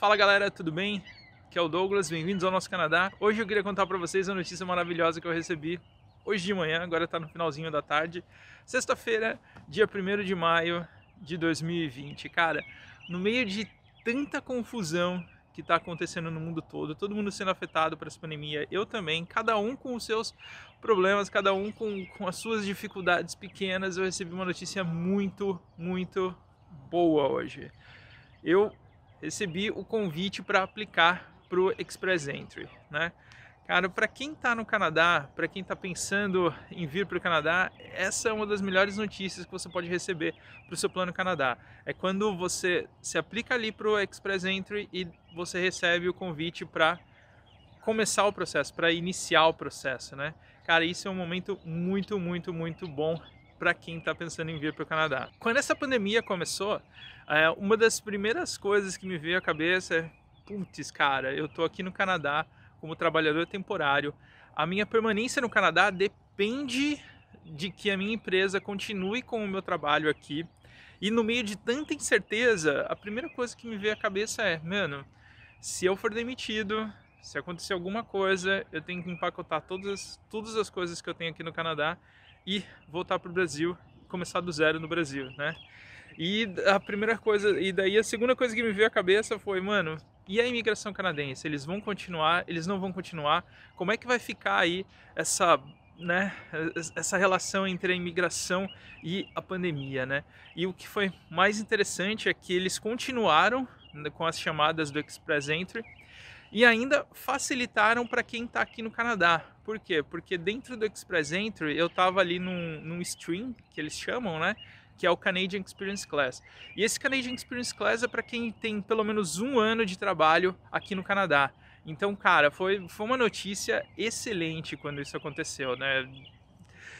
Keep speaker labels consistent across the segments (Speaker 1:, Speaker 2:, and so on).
Speaker 1: Fala galera, tudo bem? Aqui é o Douglas, bem-vindos ao nosso Canadá. Hoje eu queria contar para vocês uma notícia maravilhosa que eu recebi hoje de manhã, agora está no finalzinho da tarde. Sexta-feira, dia 1 de maio de 2020. Cara, no meio de tanta confusão que está acontecendo no mundo todo, todo mundo sendo afetado por essa pandemia, eu também, cada um com os seus problemas, cada um com, com as suas dificuldades pequenas, eu recebi uma notícia muito, muito boa hoje. Eu recebi o convite para aplicar para o Express Entry, né? Cara, para quem está no Canadá, para quem está pensando em vir para o Canadá, essa é uma das melhores notícias que você pode receber para o seu plano Canadá. É quando você se aplica ali para o Express Entry e você recebe o convite para começar o processo, para iniciar o processo, né? Cara, isso é um momento muito, muito, muito bom para quem está pensando em vir para o Canadá. Quando essa pandemia começou, é, uma das primeiras coisas que me veio à cabeça é: putz, cara, eu estou aqui no Canadá como trabalhador temporário, a minha permanência no Canadá depende de que a minha empresa continue com o meu trabalho aqui. E no meio de tanta incerteza, a primeira coisa que me veio à cabeça é: mano, se eu for demitido, se acontecer alguma coisa, eu tenho que empacotar todas, todas as coisas que eu tenho aqui no Canadá e voltar para o Brasil, começar do zero no Brasil, né? E a primeira coisa, e daí a segunda coisa que me veio à cabeça foi, mano, e a imigração canadense? Eles vão continuar? Eles não vão continuar? Como é que vai ficar aí essa né, essa relação entre a imigração e a pandemia, né? E o que foi mais interessante é que eles continuaram né, com as chamadas do Express Entry e ainda facilitaram para quem está aqui no Canadá, por quê? Porque dentro do Express Entry eu estava ali num, num stream, que eles chamam, né? Que é o Canadian Experience Class. E esse Canadian Experience Class é para quem tem pelo menos um ano de trabalho aqui no Canadá. Então, cara, foi, foi uma notícia excelente quando isso aconteceu, né?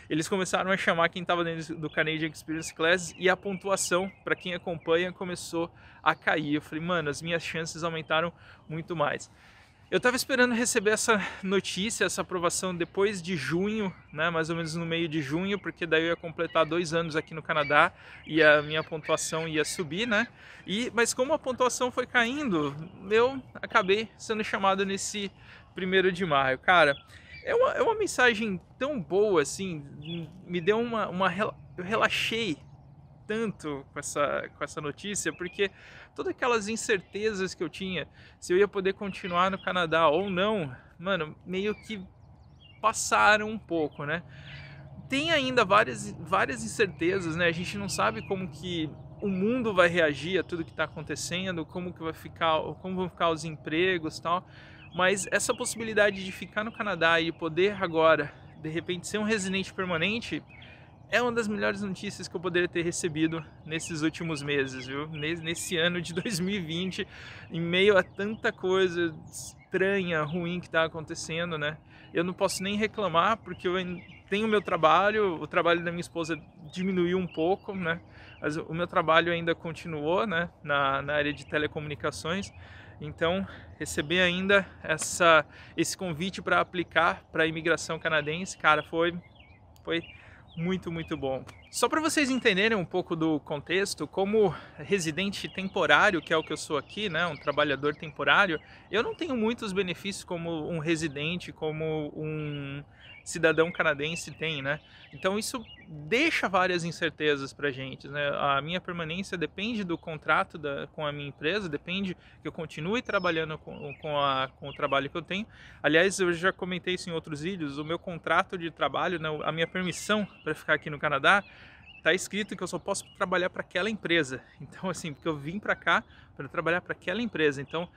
Speaker 1: Eles começaram a chamar quem estava dentro do Canadian Experience Class e a pontuação, para quem acompanha, começou a cair. Eu falei, mano, as minhas chances aumentaram muito mais. Eu estava esperando receber essa notícia, essa aprovação depois de junho, né, mais ou menos no meio de junho, porque daí eu ia completar dois anos aqui no Canadá e a minha pontuação ia subir, né? E, mas como a pontuação foi caindo, eu acabei sendo chamado nesse primeiro de maio. Cara, é uma, é uma mensagem tão boa, assim, me deu uma... uma eu relaxei tanto com essa, com essa notícia, porque todas aquelas incertezas que eu tinha, se eu ia poder continuar no Canadá ou não, mano, meio que passaram um pouco, né? Tem ainda várias, várias incertezas, né? A gente não sabe como que o mundo vai reagir a tudo que está acontecendo, como que vai ficar, como vão ficar os empregos, tal. Mas essa possibilidade de ficar no Canadá e poder agora, de repente, ser um residente permanente, é uma das melhores notícias que eu poderia ter recebido nesses últimos meses, viu? Nesse ano de 2020, em meio a tanta coisa estranha, ruim que está acontecendo, né? Eu não posso nem reclamar porque eu tenho meu trabalho, o trabalho da minha esposa diminuiu um pouco, né? Mas o meu trabalho ainda continuou, né? Na, na área de telecomunicações. Então, receber ainda essa, esse convite para aplicar para a imigração canadense, cara, foi, foi muito, muito bom. Só para vocês entenderem um pouco do contexto, como residente temporário, que é o que eu sou aqui, né, um trabalhador temporário, eu não tenho muitos benefícios como um residente, como um cidadão canadense tem, né? Então isso deixa várias incertezas para a gente. Né? A minha permanência depende do contrato da, com a minha empresa, depende que eu continue trabalhando com, com, a, com, o trabalho que eu tenho. Aliás, eu já comentei isso em outros vídeos, o meu contrato de trabalho, né, a minha permissão para ficar aqui no Canadá, está escrito que eu só posso trabalhar para aquela empresa. Então, assim, porque eu vim para cá para trabalhar para aquela empresa. Então,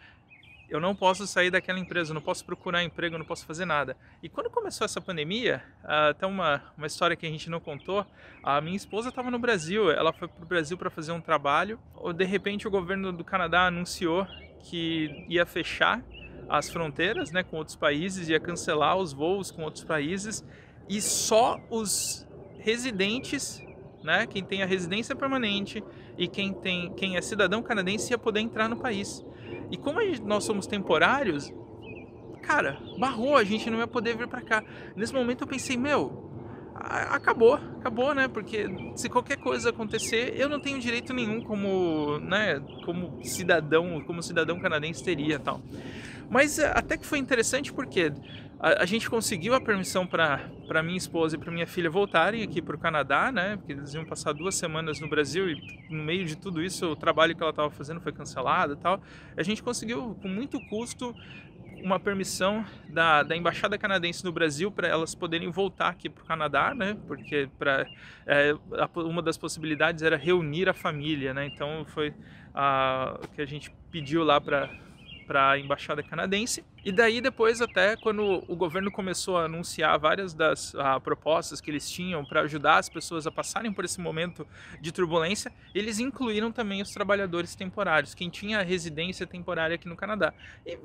Speaker 1: eu não posso sair daquela empresa, não posso procurar emprego, não posso fazer nada. E quando começou essa pandemia, ah, até uma, uma história que a gente não contou, a minha esposa estava no Brasil, ela foi para o Brasil para fazer um trabalho, ou de repente o governo do Canadá anunciou que ia fechar as fronteiras né, com outros países, ia cancelar os voos com outros países, e só os residentes né? Quem tem a residência permanente e quem tem, quem é cidadão canadense ia poder entrar no país. E como nós somos temporários, cara, barrou, a gente não ia poder vir para cá. Nesse momento eu pensei, meu, acabou, acabou, né? Porque se qualquer coisa acontecer, eu não tenho direito nenhum como, né, como cidadão, como cidadão canadense teria, tal. Mas eh, até que foi interessante porque a, a gente conseguiu a permissão para minha esposa e para minha filha voltarem aqui para o Canadá, né? Porque eles iam passar duas semanas no Brasil e no meio de tudo isso o trabalho que ela estava fazendo foi cancelado e tal. A gente conseguiu com muito custo uma permissão da, da embaixada canadense no Brasil para elas poderem voltar aqui para o Canadá, né? Porque para é, uma das possibilidades era reunir a família, né? Então foi o que a gente pediu lá para para a embaixada canadense e daí depois até quando o governo começou a anunciar várias das ah, propostas que eles tinham para ajudar as pessoas a passarem por esse momento de turbulência, eles incluíram também os trabalhadores temporários, quem tinha residência temporária aqui no Canadá. E,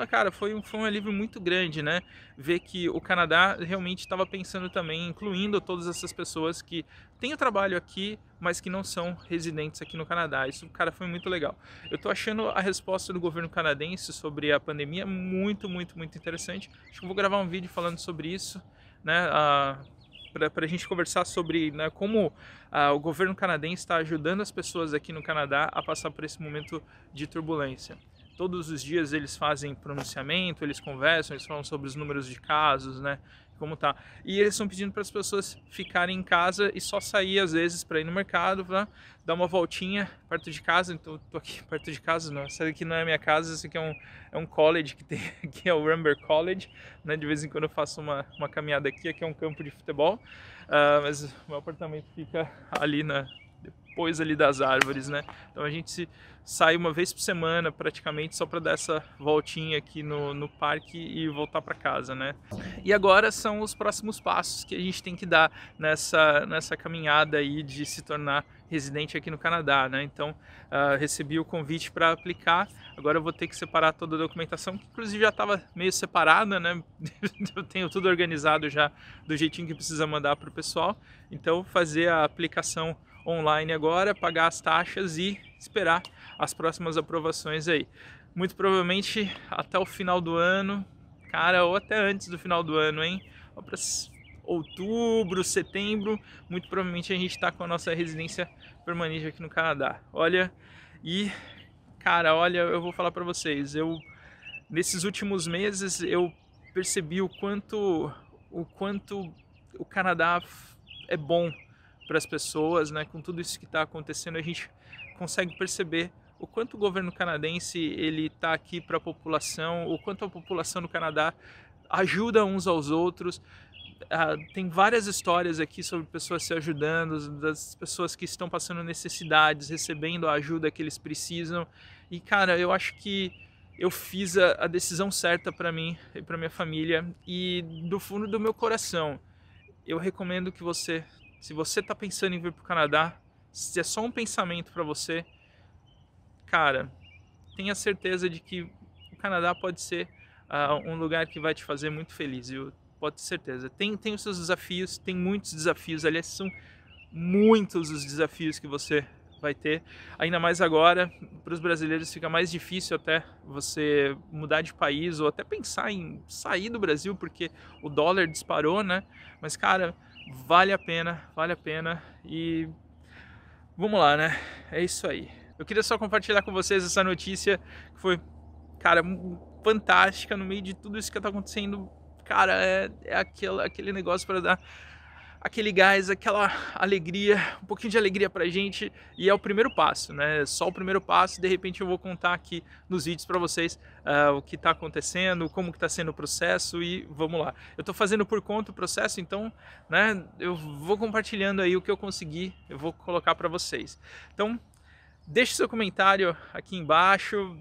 Speaker 1: ah, cara, foi um, foi um alívio muito grande, né? Ver que o Canadá realmente estava pensando também, incluindo todas essas pessoas que têm o trabalho aqui, mas que não são residentes aqui no Canadá. Isso, cara, foi muito legal. Eu tô achando a resposta do governo canadense sobre a pandemia muito, muito, muito interessante. Acho que vou gravar um vídeo falando sobre isso, né? Uh, para a gente conversar sobre né, como o governo canadense está ajudando as pessoas aqui no Canadá a passar por esse momento de turbulência. Todos os dias eles fazem pronunciamento, eles conversam, eles falam sobre os números de casos, né, como tá. E eles estão pedindo para as pessoas ficarem em casa e só sair às vezes para ir no mercado, dar uma voltinha perto de casa. Então, tô aqui perto de casa, não. Essa aqui não é minha casa, isso aqui é um, é um college que tem aqui, é o Rumber College. Né? De vez em quando eu faço uma, uma caminhada aqui, aqui é um campo de futebol. Uh, mas meu apartamento fica ali na, depois ali das árvores, né? Então a gente sai uma vez por semana praticamente só para dar essa voltinha aqui no, no parque e voltar para casa, né? E agora são os próximos passos que a gente tem que dar nessa, nessa caminhada aí de se tornar residente aqui no Canadá, né? Então uh, recebi o convite para aplicar. Agora eu vou ter que separar toda a documentação, que inclusive já estava meio separada, né? eu tenho tudo organizado já do jeitinho que precisa mandar para o pessoal. Então fazer a aplicação online agora, pagar as taxas e esperar as próximas aprovações aí. Muito provavelmente até o final do ano, cara, ou até antes do final do ano, hein? Para outubro, setembro, muito provavelmente a gente está com a nossa residência permanente aqui no Canadá. Olha, e cara, olha, eu vou falar para vocês, eu nesses últimos meses eu percebi o quanto o quanto o Canadá é bom para as pessoas, né, com tudo isso que está acontecendo, a gente consegue perceber o quanto o governo canadense ele está aqui para a população, o quanto a população do Canadá ajuda uns aos outros. Ah, tem várias histórias aqui sobre pessoas se ajudando, das pessoas que estão passando necessidades, recebendo a ajuda que eles precisam. E cara, eu acho que eu fiz a, a decisão certa para mim e para minha família e do fundo do meu coração, eu recomendo que você se você está pensando em vir para o Canadá, se é só um pensamento para você, cara, tenha certeza de que o Canadá pode ser uh, um lugar que vai te fazer muito feliz, viu? Pode ter certeza. Tem, tem os seus desafios, tem muitos desafios, aliás, são muitos os desafios que você vai ter. Ainda mais agora, para os brasileiros fica mais difícil até você mudar de país ou até pensar em sair do Brasil, porque o dólar disparou, né? Mas, cara, vale a pena, vale a pena e vamos lá, né? É isso aí. Eu queria só compartilhar com vocês essa notícia que foi, cara, fantástica no meio de tudo isso que tá acontecendo. Cara, é, é aquele aquele negócio para dar aquele gás, aquela alegria, um pouquinho de alegria para gente e é o primeiro passo, né? É só o primeiro passo, de repente eu vou contar aqui nos vídeos para vocês uh, o que está acontecendo, como que tá sendo o processo e vamos lá. Eu estou fazendo por conta o processo, então, né, eu vou compartilhando aí o que eu consegui, eu vou colocar para vocês. Então, deixe seu comentário aqui embaixo,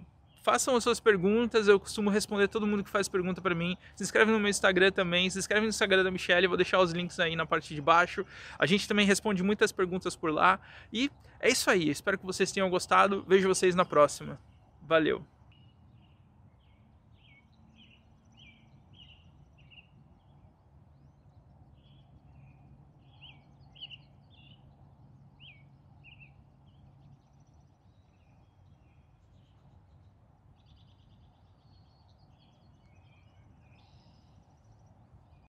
Speaker 1: façam as suas perguntas, eu costumo responder todo mundo que faz pergunta para mim. Se inscreve no meu Instagram também, se inscreve no Instagram da Michelle, vou deixar os links aí na parte de baixo. A gente também responde muitas perguntas por lá. E é isso aí, espero que vocês tenham gostado. Vejo vocês na próxima. Valeu!